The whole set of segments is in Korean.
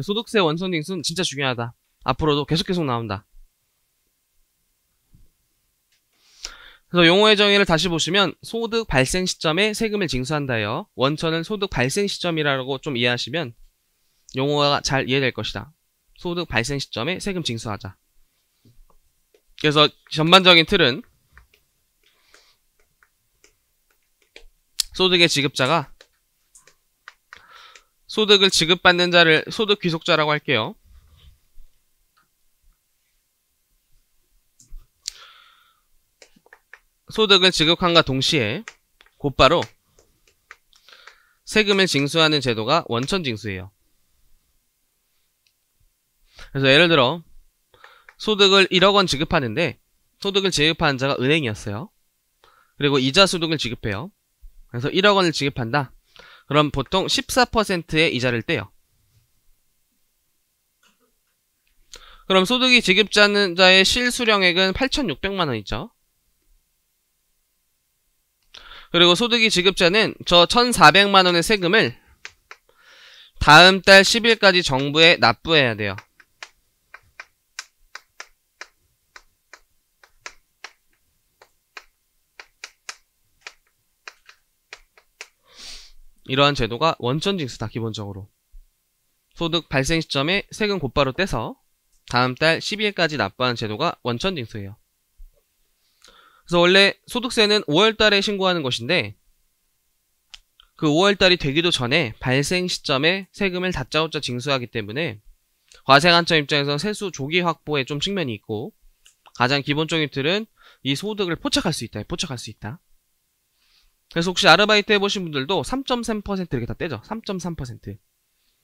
소득세 원서닝수는 진짜 중요하다. 앞으로도 계속 계속 나온다. 그래서 용어의 정의를 다시 보시면 소득 발생 시점에 세금을 징수한다요. 원천은 소득 발생 시점이라고 좀 이해하시면 용어가 잘 이해될 것이다. 소득 발생 시점에 세금 징수하자. 그래서 전반적인 틀은 소득의 지급자가 소득을 지급받는 자를 소득 귀속자라고 할게요. 소득을 지급한과 동시에 곧바로 세금을 징수하는 제도가 원천 징수예요. 그래서 예를 들어 소득을 1억 원 지급하는데 소득을 지급한 자가 은행이었어요. 그리고 이자 소득을 지급해요. 그래서 1억 원을 지급한다. 그럼 보통 14%의 이자를 떼요. 그럼 소득이 지급자의 실수령액은 8,600만 원이죠. 그리고 소득이 지급자는 저 1,400만 원의 세금을 다음 달 10일까지 정부에 납부해야 돼요. 이러한 제도가 원천 징수다 기본적으로. 소득 발생 시점에 세금 곧바로 떼서 다음 달 12일까지 납부하는 제도가 원천 징수예요. 그래서 원래 소득세는 5월 달에 신고하는 것인데 그 5월 달이 되기도 전에 발생 시점에 세금을 다짜고짜 징수하기 때문에 과세관청 입장에선 세수 조기 확보에 좀 측면이 있고 가장 기본적인 틀은 이 소득을 포착할 수 있다. 포착할 수 있다. 그래서 혹시 아르바이트 해보신 분들도 3.3% 이렇게 다 떼죠. 3.3%.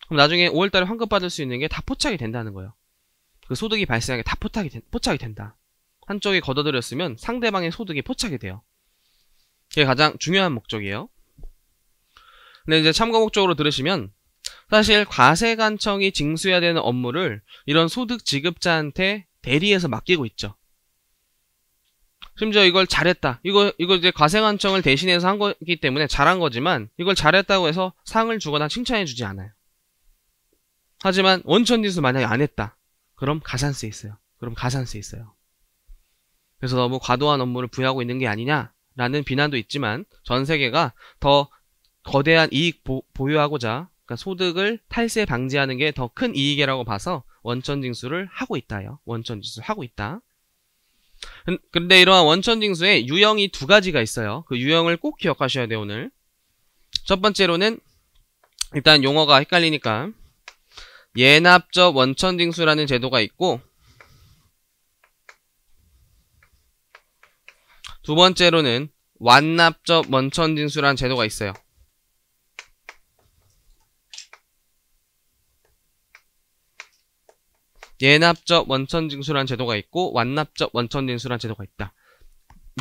그럼 나중에 5월달에 환급 받을 수 있는 게 다 포착이 된다는 거예요. 그 소득이 발생하게다 포착이, 된, 포착이 된다. 한쪽이 걷어들였으면 상대방의 소득이 포착이 돼요. 그게 가장 중요한 목적이에요. 근데 이제 참고 목적으로 들으시면 사실 과세관청이 징수해야 되는 업무를 이런 소득 지급자한테 대리해서 맡기고 있죠. 심지어 이걸 잘했다. 이거 이거 이제 과세관청을 대신해서 한 거기 때문에 잘한 거지만 이걸 잘했다고 해서 상을 주거나 칭찬해 주지 않아요. 하지만 원천 징수 만약에 안 했다. 그럼 가산세 있어요. 그럼 가산세 있어요. 그래서 너무 과도한 업무를 부여하고 있는 게 아니냐라는 비난도 있지만 전 세계가 더 거대한 이익 보, 보유하고자 그러니까 소득을 탈세 방지하는 게 더 큰 이익이라고 봐서 원천 징수를 하고 있다요. 원천 징수 하고 있다. 근데 이러한 원천징수의 유형이 두 가지가 있어요. 그 유형을 꼭 기억하셔야 돼요, 오늘. 첫 번째로는 일단 용어가 헷갈리니까 예납적 원천징수라는 제도가 있고 두 번째로는 완납적 원천징수라는 제도가 있어요. 예납적 원천징수란 제도가 있고 완납적 원천징수란 제도가 있다.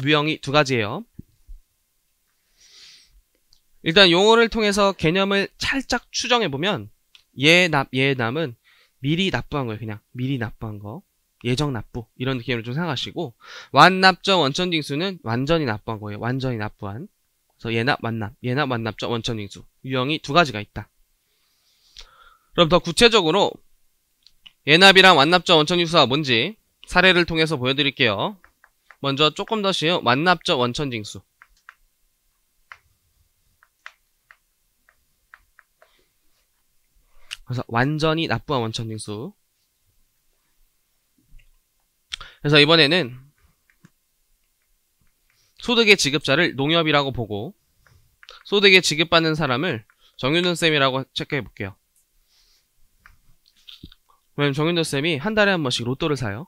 유형이 두 가지예요. 일단 용어를 통해서 개념을 살짝 추정해보면 예납, 예납은 미리 납부한 거예요. 그냥 미리 납부한 거. 예정 납부 이런 개념을 좀 생각하시고 완납적 원천징수는 완전히 납부한 거예요. 완전히 납부한. 그래서 예납, 완납, 예납, 완납적 원천징수 유형이 두 가지가 있다. 그럼 더 구체적으로 예납이랑 완납자 원천 징수가 뭔지 사례를 통해서 보여드릴게요. 먼저 조금 더 쉬운 완납자 원천 징수. 그래서 완전히 납부한 원천 징수. 그래서 이번에는 소득의 지급자를 농협이라고 보고 소득의 지급받는 사람을 정윤준 쌤이라고 체크해 볼게요. 왜냐면 정윤도 쌤이 한 달에 한 번씩 로또를 사요.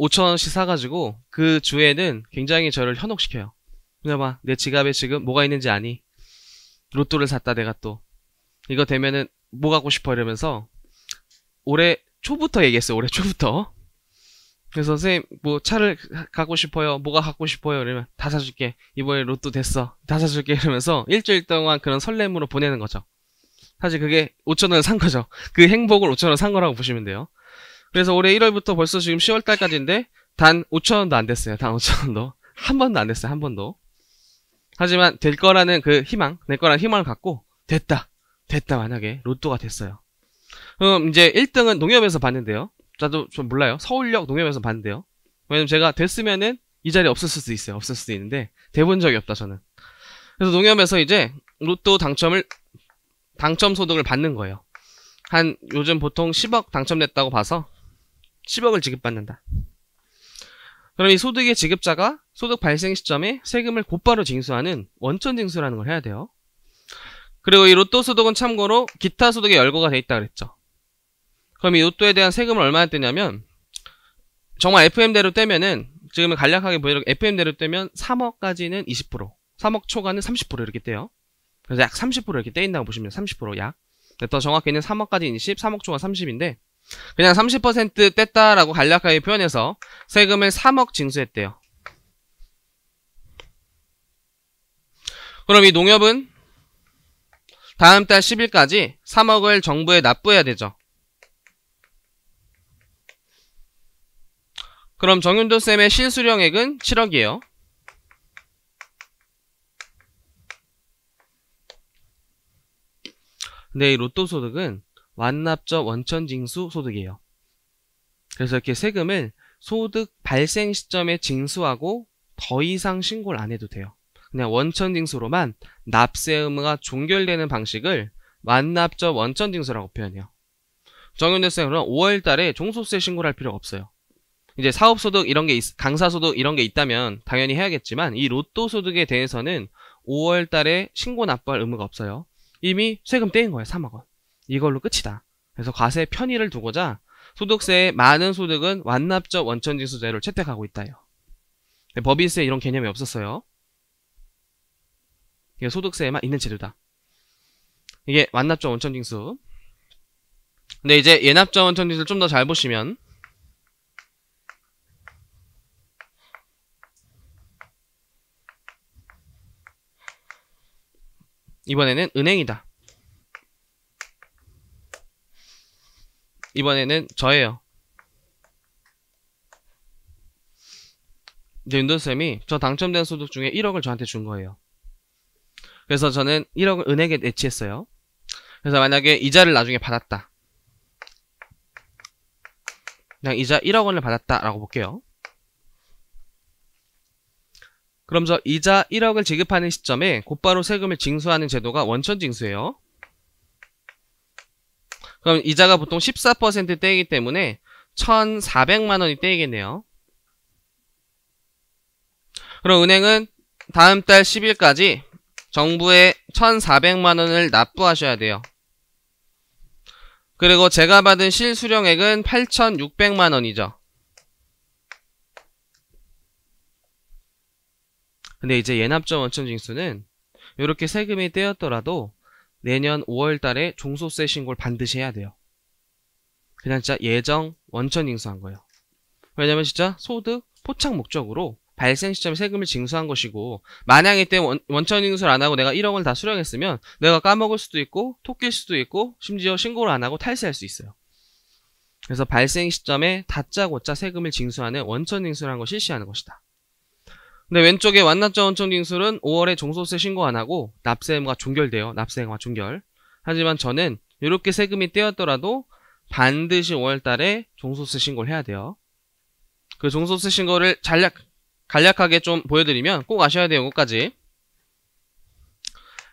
5천 원씩 사가지고 그 주에는 굉장히 저를 현혹시켜요. 그나봐내 지갑에 지금 뭐가 있는지 아니? 로또를 샀다 내가 또 이거 되면은 뭐 갖고 싶어 이러면서 올해 초부터 얘기했어요. 올해 초부터. 그래서 선생님 뭐 차를 갖고 싶어요. 뭐가 갖고 싶어요. 이러면 다 사줄게. 이번에 로또 됐어. 다 사줄게. 이러면서 일주일 동안 그런 설렘으로 보내는 거죠. 사실 그게 5천원을 산 거죠. 그 행복을 5천원 산 거라고 보시면 돼요. 그래서 올해 1월부터 벌써 지금 10월달까지인데 단 5천원도 안 됐어요. 단 5천원도. 한 번도 안 됐어요. 한 번도. 하지만 될 거라는 그 희망, 될 거라는 희망을 갖고 됐다. 됐다 만약에 로또가 됐어요. 그럼 이제 1등은 농협에서 봤는데요. 저도 좀 몰라요. 서울역 농협에서 봤는데요. 왜냐면 제가 됐으면은 이 자리에 없을 수도 있어요. 없을 수도 있는데 대본 적이 없다 저는. 그래서 농협에서 이제 로또 당첨을 당첨 소득을 받는 거예요. 한 요즘 보통 10억 당첨됐다고 봐서 10억을 지급받는다. 그럼 이 소득의 지급자가 소득 발생 시점에 세금을 곧바로 징수하는 원천 징수라는 걸 해야 돼요. 그리고 이 로또 소득은 참고로 기타 소득의 열거가 돼 있다 그랬죠. 그럼 이 로또에 대한 세금을 얼마나 떼냐면 정말 FM대로 떼면은 지금은 간략하게 보여도록 FM대로 떼면 3억까지는 20%, 3억 초과는 30% 이렇게 떼요. 그래서 약 30% 이렇게 떼 있다고 보시면 30%약. 더 정확히는 3억까지 20, 3억 초과 30인데 그냥 30% 뗐다라고 간략하게 표현해서 세금을 3억 징수했대요. 그럼 이 농협은 다음 달 10일까지 3억을 정부에 납부해야 되죠. 그럼 정윤도 쌤의 실수령액은 7억이에요. 근데 네, 이 로또 소득은 완납적 원천징수 소득이에요. 그래서 이렇게 세금은 소득 발생 시점에 징수하고 더 이상 신고를 안 해도 돼요. 그냥 원천징수로만 납세 의무가 종결되는 방식을 완납적 원천징수라고 표현해요. 정윤대생으로는 5월 달에 종소세 신고를 할 필요가 없어요. 이제 사업소득 이런 게, 있, 강사소득 이런 게 있다면 당연히 해야겠지만 이 로또 소득에 대해서는 5월 달에 신고 납부할 의무가 없어요. 이미 세금 떼인 거예요. 3억 원. 이걸로 끝이다. 그래서 과세 편의를 두고자 소득세의 많은 소득은 완납적 원천징수제를 채택하고 있다요. 법인세 이런 개념이 없었어요. 이게 소득세에만 있는 제도다. 이게 완납적 원천징수. 근데 이제 예납적 원천징수를 좀 더 잘 보시면 이번에는 은행이다. 이번에는 저예요. 이제 윤도쌤이 저 당첨된 소득 중에 1억을 저한테 준 거예요. 그래서 저는 1억을 은행에 내치했어요 그래서 만약에 이자를 나중에 받았다. 그냥 이자 1억 원을 받았다라고 볼게요. 그러면서 이자 1억을 지급하는 시점에 곧바로 세금을 징수하는 제도가 원천 징수예요. 그럼 이자가 보통 14% 떼이기 때문에 1,400만 원이 떼이겠네요. 그럼 은행은 다음 달 10일까지 정부에 1,400만 원을 납부하셔야 돼요. 그리고 제가 받은 실수령액은 8,600만 원이죠. 근데 이제 예납점원천 징수는 이렇게 세금이 떼었더라도 내년 5월 달에 종소세 신고를 반드시 해야 돼요. 그냥 진짜 예정 원천 징수한 거예요. 왜냐면 진짜 소득 포착 목적으로 발생 시점에 세금을 징수한 것이고 만약 에때 원, 천 징수를 안 하고 내가 1억을 다 수령했으면 내가 까먹을 수도 있고 토끼일 수도 있고 심지어 신고를 안 하고 탈세할 수 있어요. 그래서 발생 시점에 다짜고짜 세금을 징수하는 원천 징수라는 걸 실시하는 것이다. 근데 왼쪽에 완납자 원청 징수는 5월에 종소세 신고 안 하고 납세과 종결돼요. 납세과 종결. 하지만 저는 이렇게 세금이 떼었더라도 반드시 5월 달에 종소세 신고를 해야 돼요. 그 종소세 신고를 전략 간략하게 좀 보여드리면 꼭 아셔야 돼요. 끝까지.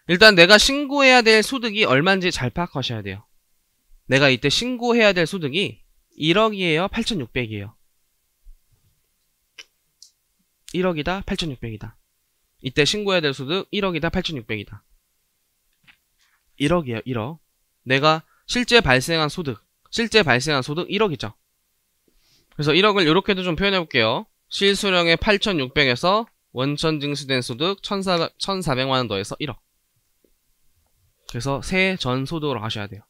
일단 내가 신고해야 될 소득이 얼마인지 잘 파악하셔야 돼요. 내가 이때 신고해야 될 소득이 1억이에요? 8,600이에요? 1억이다 8600이다 이때 신고해야 될 소득 1억이다 8600이다 1억이에요 1억 내가 실제 발생한 소득 실제 발생한 소득 1억이죠 그래서 1억을 이렇게도 좀 표현해 볼게요 실수령의 8600에서 원천 징수된 소득 1400만원 더해서 1억 그래서 세전 소득으로 가셔야 돼요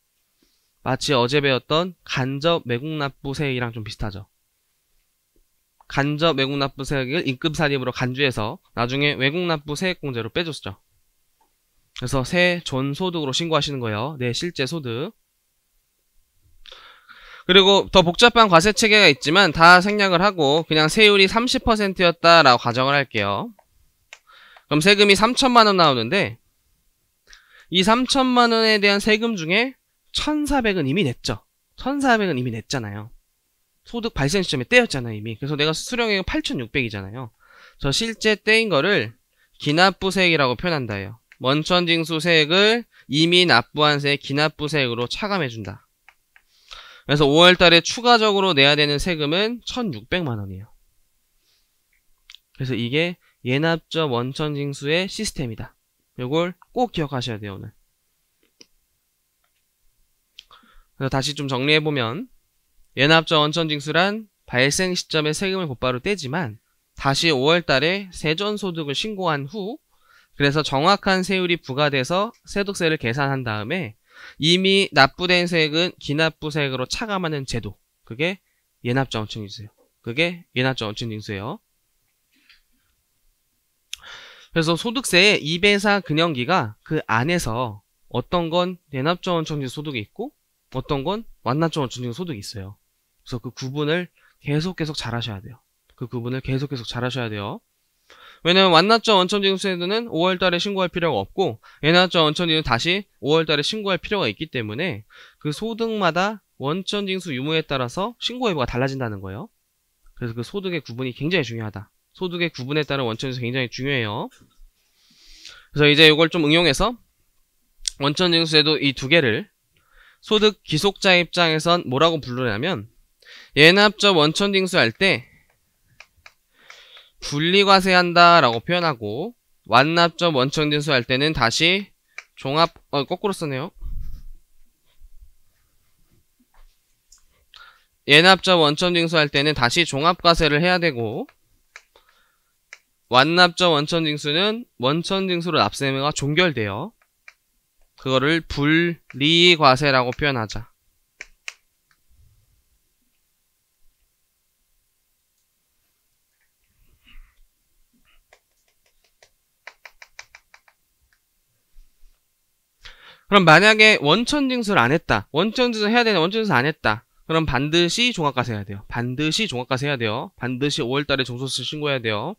마치 어제 배웠던 간접 매국납부세이랑 좀 비슷하죠 간접 외국 납부 세액을 임금 사립으로 간주해서 나중에 외국 납부 세액공제로 빼줬죠. 그래서 세존 소득으로 신고하시는 거예요. 내 네, 실제 소득. 그리고 더 복잡한 과세 체계가 있지만 다 생략을 하고 그냥 세율이 30%였다라고 가정을 할게요. 그럼 세금이 3천만 원 나오는데 이 3천만 원에 대한 세금 중에 1,400은 이미 냈죠. 1,400은 이미 냈잖아요. 소득 발생 시점에 떼었잖아 이미. 그래서 내가 수령액은 8,600이잖아요. 저 실제 떼인 거를 기납부세액이라고 표현한다 해요. 원천징수 세액을 이미 납부한 세액 기납부세액으로 차감해준다. 그래서 5월 달에 추가적으로 내야 되는 세금은 1,600만 원이에요. 그래서 이게 예납적 원천징수의 시스템이다. 요걸 꼭 기억하셔야 돼요, 오늘. 그래서 다시 좀 정리해보면 예납자 원천징수란 발생 시점에 세금을 곧바로 떼지만 다시 5월 달에 세전소득을 신고한 후 그래서 정확한 세율이 부과돼서 세득세를 계산한 다음에 이미 납부된 세액은 기납부세액으로 차감하는 제도 그게 예납자 원천징수예요 그게 예납자 원천징수예요 그래서 소득세의 2배사 근형기가 그 안에서 어떤 건 예납자 원천징수 소득이 있고 어떤 건 완납적으로 준증 소득이 있어요. 그래서 그 구분을 계속 계속 잘 하셔야 돼요. 그 구분을 계속 계속 잘 하셔야 돼요. 왜냐면 완납자 원천징수세는 5월달에 신고할 필요가 없고 예납자 원천징수는 다시 5월달에 신고할 필요가 있기 때문에 그 소득마다 원천징수 유무에 따라서 신고 여부가 달라진다는 거예요. 그래서 그 소득의 구분이 굉장히 중요하다. 소득의 구분에 따른 원천징수 굉장히 중요해요. 그래서 이제 이걸 좀 응용해서 원천징수에도 이 두 개를 소득 기속자 입장에선 뭐라고 부르냐면 예납적 원천 징수할 때 분리과세한다 라고 표현하고 완납적 원천 징수할 때는 다시 종합 어 거꾸로 쓰네요 예납적 원천 징수할 때는 다시 종합과세를 해야 되고 완납적 원천 징수는 원천 징수로 납세가 종결돼요 그거를 분리과세라고 표현하자. 그럼 만약에 원천징수를 안 했다. 원천징수 해야 되는 원천징수 안 했다. 그럼 반드시 종합과세 해야 돼요. 반드시 종합과세 해야 돼요. 반드시 5월달에 종소세 신고해야 돼요.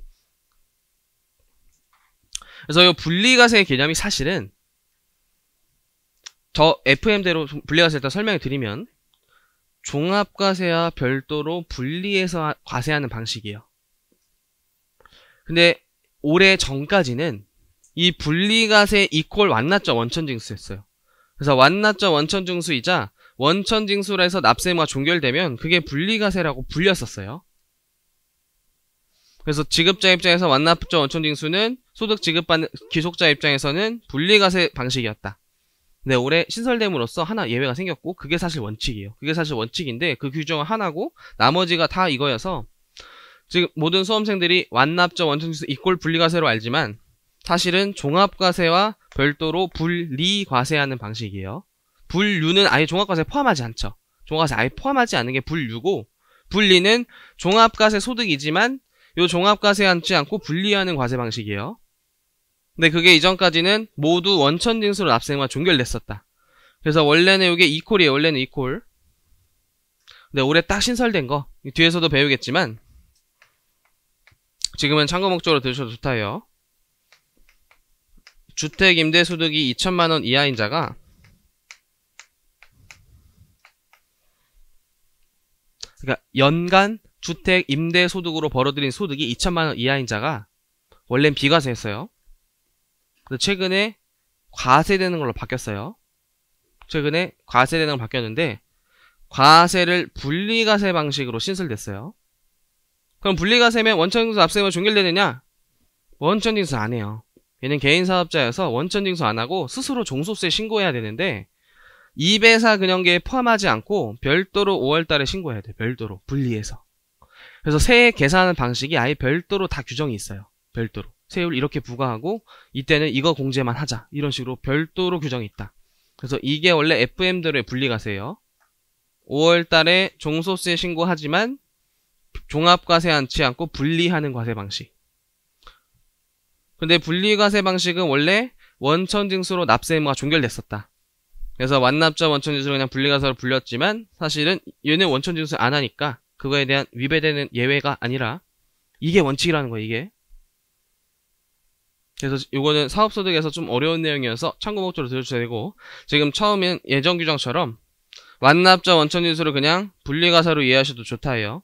그래서 이 분리과세의 개념이 사실은 저 FM대로 분리과세 일단 설명해 드리면 종합과세와 별도로 분리해서 과세하는 방식이에요. 근데 올해 전까지는 이 분리과세 이퀄 완납자 원천징수였어요. 그래서 완납자 원천징수이자 원천징수라 해서 납세무가 종결되면 그게 분리과세라고 불렸었어요. 그래서 지급자 입장에서 완납자 원천징수는 소득 지급받는 기속자 입장에서는 분리과세 방식이었다. 네, 올해 신설됨으로써 하나 예외가 생겼고 그게 사실 원칙이에요. 그게 사실 원칙인데 그 규정 하나고 나머지가 다 이거여서 지금 모든 수험생들이 완납적 원천지수 이꼴 분리과세로 알지만 사실은 종합과세와 별도로 분리과세하는 방식이에요. 분류는 아예 종합과세 포함하지 않죠. 종합과세 아예 포함하지 않는게 분류고 분리는 종합과세 소득이지만 요 종합과세 하지 않고 분리하는 과세 방식이에요. 근데 그게 이전까지는 모두 원천 징수로 납세만 종결됐었다. 그래서 원래는 이게 이퀄이에요. 원래는 이퀄. 근데 올해 딱 신설된 거 뒤에서도 배우겠지만 지금은 참고 목적으로 들으셔도 좋다요. 주택 임대 소득이 2천만 원 이하인 자가 그러니까 연간 주택 임대 소득으로 벌어들인 소득이 2천만 원 이하인 자가 원래는 비과세했어요 최근에 과세되는 걸로 바뀌었어요. 최근에 과세되는 걸로 바뀌었는데 과세를 분리과세 방식으로 신설됐어요. 그럼 분리과세면 원천징수 납세면 종결되느냐? 원천징수 안 해요. 얘는 개인 사업자여서 원천징수 안 하고 스스로 종소세 신고해야 되는데 2배사 근영계에 포함하지 않고 별도로 5월달에 신고해야 돼. 별도로 분리해서. 그래서 세액 계산 하는 방식이 아예 별도로 다 규정이 있어요. 별도로. 세율 이렇게 부과하고 이때는 이거 공제만 하자 이런 식으로 별도로 규정이 있다. 그래서 이게 원래 FM들의 분리가세요. 5월 달에 종소세 신고하지만 종합과세 안치 않고 분리하는 과세 방식. 근데 분리과세 방식은 원래 원천징수로 납세 의무가 종결됐었다. 그래서 완납자 원천징수로 그냥 분리과세로 불렸지만 사실은 얘는 원천징수 안 하니까 그거에 대한 위배되는 예외가 아니라 이게 원칙이라는 거예요, 이게. 그래서 이거는 사업소득에서 좀 어려운 내용이어서 참고 목적으로 들어주셔야 되고 지금 처음엔 예정 규정처럼 완납자 원천 인수를 그냥 분리가사로 이해하셔도 좋다 해요.